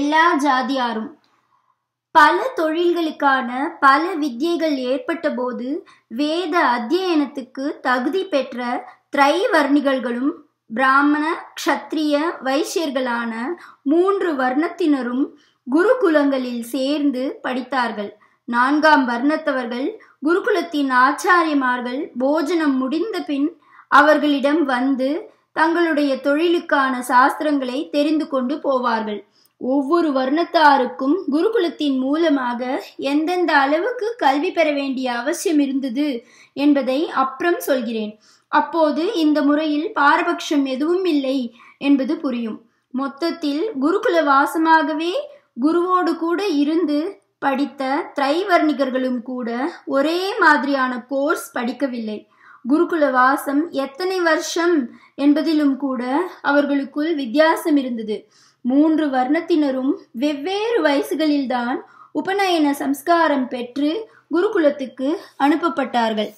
எல்லா ஜாதியாரும் பல தொழில்களுக்கான பல வித்தியைகள் ஏற்பட்டபோது வேத அத்தியனத்துக்கு தகுதி பெற்ற திரைவர்ணிகள்களும் பிராமண க்ஷத்ரிய வைசியர்களான மூன்று வர்ணத்தினரும் குருகுலங்களில் சேர்ந்து படித்தார்கள் நான்காம் வர்ணத்தவர்கள் குருகுலத்தின் ஆச்சாரியமார்கள் போஜனம் முடிந்த பின் அவர்களிடம் வந்து தங்களுடைய தொழிலுக்கான சாஸ்திரங்களை தெரிந்து கொண்டு போவார்கள் ஒவ்வொரு வர்ணத்தாருக்கும் குருகுலத்தின் மூலமாக எந்தெந்த அளவுக்கு கல்வி பெற வேண்டிய அவசியம் இருந்தது என்பதை அப்புறம் சொல்கிறேன் அப்போது இந்த முறையில் பாரபட்சம் எதுவும் இல்லை என்பது புரியும் மொத்தத்தில் குருகுல வாசமாகவே குருவோடு கூட இருந்து படித்த திரைவர்ணிகர்களும் கூட ஒரே மாதிரியான கோர்ஸ் படிக்கவில்லை குருகுல வாசம் எத்தனை வருஷம் என்பதிலும் கூட அவர்களுக்குள் வித்தியாசம் இருந்தது மூன்று வர்ணத்தினரும் வெவ்வேறு வயசுகளில்தான் உபநயன சம்ஸ்காரம் பெற்று குருகுலத்துக்கு அனுப்பப்பட்டார்கள்